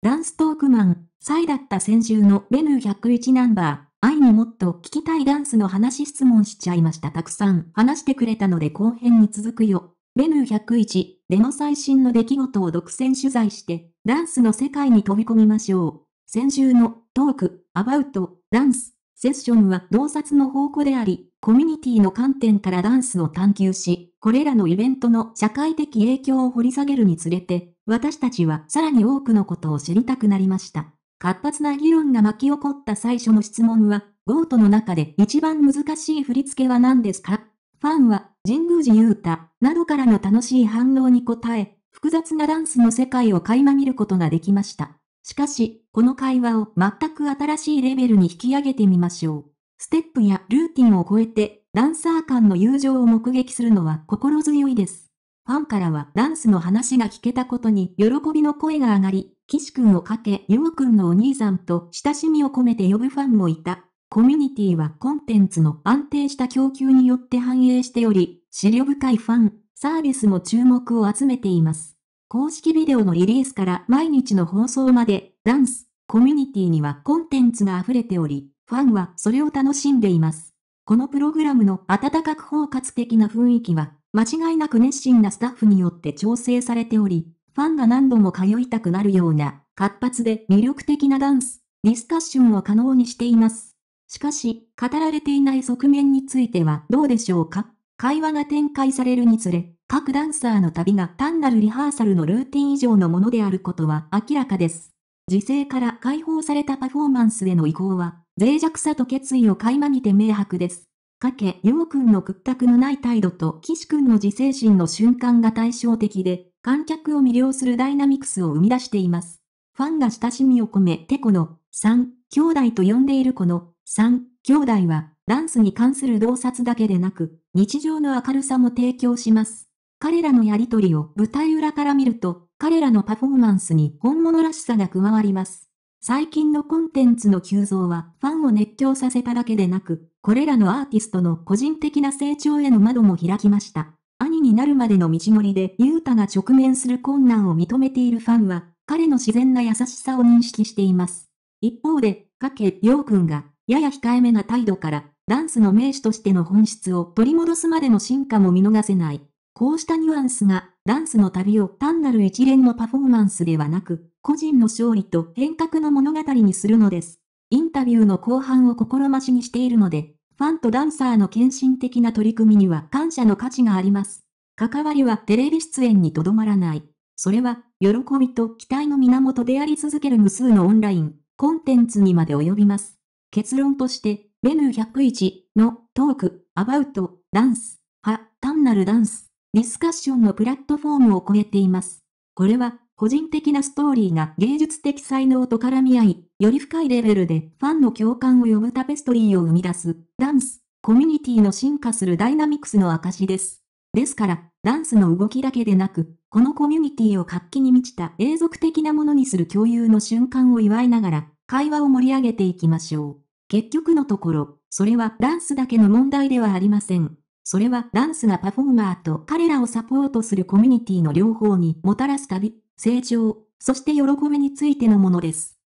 ダンストークマン、サイだった先週のレヌ101ナンバー、愛にもっと聞きたいダンスの話質問しちゃいました。たくさん話してくれたので後編に続くよ。レヌ101、での最新の出来事を独占取材して、ダンスの世界に飛び込みましょう。先週のトーク、アバウト、ダンスセッションは洞察の宝庫であり、コミュニティの観点からダンスを探求し、これらのイベントの社会的影響を掘り下げるにつれて、私たちはさらに多くのことを知りたくなりました。活発な議論が巻き起こった最初の質問は、ゴートの中で一番難しい振り付けは何ですかファンは、神宮寺勇太などからの楽しい反応に応え、複雑なダンスの世界を垣間見ることができました。しかし、この会話を全く新しいレベルに引き上げてみましょう。ステップやルーティンを超えて、ダンサー間の友情を目撃するのは心強いです。ファンからはダンスの話が聞けたことに喜びの声が上がり、岸くんをかけ、よウくんのお兄さんと親しみを込めて呼ぶファンもいた。コミュニティはコンテンツの安定した供給によって反映しており、資料深いファン、サービスも注目を集めています。公式ビデオのリリースから毎日の放送まで、ダンス、コミュニティにはコンテンツが溢れており、ファンはそれを楽しんでいます。このプログラムの温かく包括的な雰囲気は、間違いなく熱心なスタッフによって調整されており、ファンが何度も通いたくなるような、活発で魅力的なダンス、ディスカッションを可能にしています。しかし、語られていない側面についてはどうでしょうか会話が展開されるにつれ、各ダンサーの旅が単なるリハーサルのルーティン以上のものであることは明らかです。時勢から解放されたパフォーマンスへの移行は、脆弱さと決意を垣間見て明白です。かけ、ようくんの屈託のない態度と岸くんの自制心の瞬間が対照的で、観客を魅了するダイナミクスを生み出しています。ファンが親しみを込めてこの三、兄弟と呼んでいるこの三、兄弟はダンスに関する洞察だけでなく日常の明るさも提供します。彼らのやりとりを舞台裏から見ると、彼らのパフォーマンスに本物らしさが加わります。最近のコンテンツの急増はファンを熱狂させただけでなく、これらのアーティストの個人的な成長への窓も開きました。兄になるまでの道のりでユータが直面する困難を認めているファンは、彼の自然な優しさを認識しています。一方で、かけようくんが、やや控えめな態度から、ダンスの名手としての本質を取り戻すまでの進化も見逃せない。こうしたニュアンスが、ダンスの旅を単なる一連のパフォーマンスではなく、個人の勝利と変革の物語にするのです。インタビューの後半を心待ちにしているので、ファンとダンサーの献身的な取り組みには感謝の価値があります。関わりはテレビ出演にとどまらない。それは、喜びと期待の源であり続ける無数のオンライン、コンテンツにまで及びます。結論として、レヌ101のトーク、アバウト、ダンス、は、単なるダンス。ディスカッションのプラットフォームを超えています。これは、個人的なストーリーが芸術的才能と絡み合い、より深いレベルでファンの共感を呼ぶタペストリーを生み出す、ダンス、コミュニティの進化するダイナミクスの証です。ですから、ダンスの動きだけでなく、このコミュニティを活気に満ちた永続的なものにする共有の瞬間を祝いながら、会話を盛り上げていきましょう。結局のところ、それはダンスだけの問題ではありません。それはダンスがパフォーマーと彼らをサポートするコミュニティの両方にもたらす旅、成長、そして喜びについてのものです。